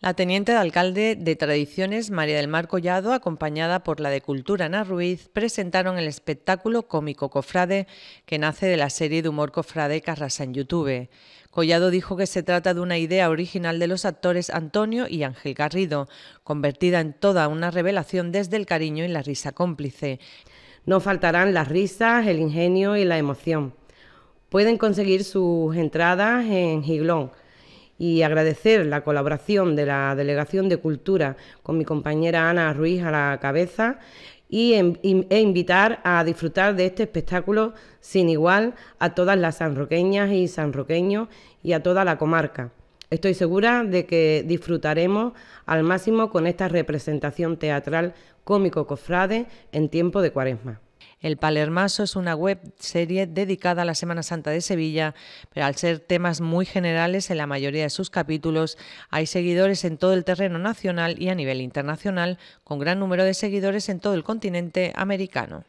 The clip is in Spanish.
La teniente de alcalde de Tradiciones, María del Mar Collado, acompañada por la de Cultura Ana Ruiz, presentaron el espectáculo cómico Cofrade, que nace de la serie de humor Cofrade Carrasa en YouTube. Collado dijo que se trata de una idea original de los actores Antonio y Ángel Garrido, convertida en toda una revelación desde el cariño y la risa cómplice. No faltarán las risas, el ingenio y la emoción. Pueden conseguir sus entradas en Giglón y agradecer la colaboración de la Delegación de Cultura con mi compañera Ana Ruiz a la cabeza y e invitar a disfrutar de este espectáculo sin igual a todas las sanroqueñas y sanroqueños y a toda la comarca. Estoy segura de que disfrutaremos al máximo con esta representación teatral cómico-cofrade en tiempo de cuaresma. El Palermaso es una web serie dedicada a la Semana Santa de Sevilla, pero al ser temas muy generales en la mayoría de sus capítulos, hay seguidores en todo el terreno nacional y a nivel internacional, con gran número de seguidores en todo el continente americano.